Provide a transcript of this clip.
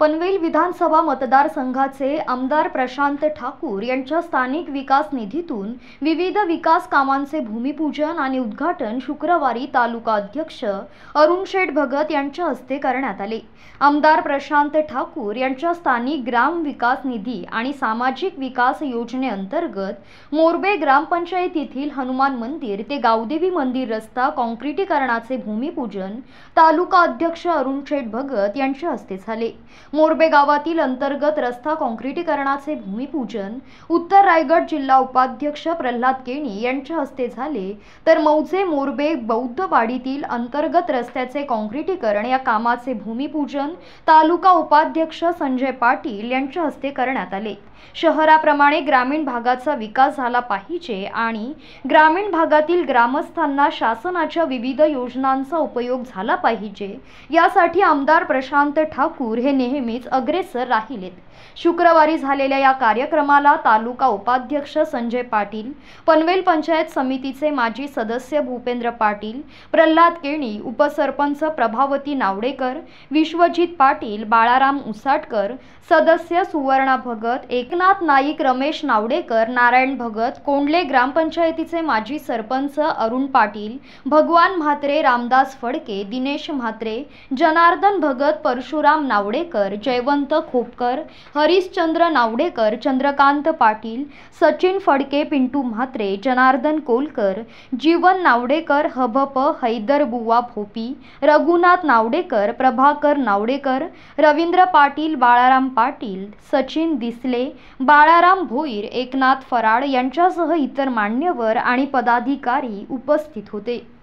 पनवेल विधानसभा मतदारसंघाचे आमदार प्रशांत ठाकूर यांच्या स्थानिक विकास निधीतून विविध विकास कामांचे भूमिपूजन आणि उद्घाटन शुक्रवारी तालुका अध्यक्ष अरुण शेठ भगत यांच्या हस्ते करण्यात आले आमदार प्रशांत ठाकूर यांच्या स्थानिक ग्राम विकास निधी आणि सामाजिक विकास योजनेअंतर्गत मोरबे ग्रामपंचायतीतील हनुमान मंदिर ते गावदेवी मंदिर रस्ता कॉन्क्रिटीकरणाचे भूमिपूजन तालुका अध्यक्ष अरुण शेठ भगत यांच्या हस्ते झाले मोरबे गावातील अंतर्गत रस्ता काँक्रिटीकरणाचे भूमिपूजन उत्तर रायगड जिल्हा उपाध्यक्ष प्रल्हाद केणी यांच्या हस्ते झाले तर मौजे मोरबे बौद्धवाडीतील अंतर्गत रस्त्याचे कॉंक्रिटीकरण या कामाचे भूमिपूजन तालुका उपाध्यक्ष संजय पाटील यांच्या हस्ते करण्यात आले शहराप्रमाणे ग्रामीण भागाचा विकास झाला पाहिजे आणि ग्रामीण भागातील ग्रामस्थांना शासनाच्या विविध योजनांचा उपयोग झाला पाहिजे यासाठी आमदार प्रशांत ठाकूर हे नेहमी नेहमीच अग्रेसर राहिलेत शुक्रवारी झालेल्या या कार्यक्रमाला तालुका उपाध्यक्ष संजय पाटील पनवेल पंचायत समितीचे माजी सदस्य भूपेंद्र पाटील प्रल्हाद केणी उपसरपंच प्रभावती नावडेकर विश्वजित पाटील बाळाराम उसाटकर सदस्य सुवर्णा भगत एकनाथ नाईक रमेश नावडेकर नारायण भगत कोंडले ग्रामपंचायतीचे माजी सरपंच अरुण पाटील भगवान म्हात्रे रामदास फडके दिनेश म्हात्रे जनार्दन भगत परशुराम नावडेकर जयवंत खोपकर हरिश्चंद्र नावडेकर चंद्रकांत पाटील सचिन फडके पिंटू म्हात्रे जनार्दन कोलकर जीवन नावडेकर हबप हैदर बुवा भोपी रघुनाथ नावडेकर प्रभाकर नावडेकर रवींद्र पाटील बाळाराम पाटील सचिन दिसले बाळाराम भोईर एकनाथ फराड यांच्यासह इतर मान्यवर आणि पदाधिकारी उपस्थित होते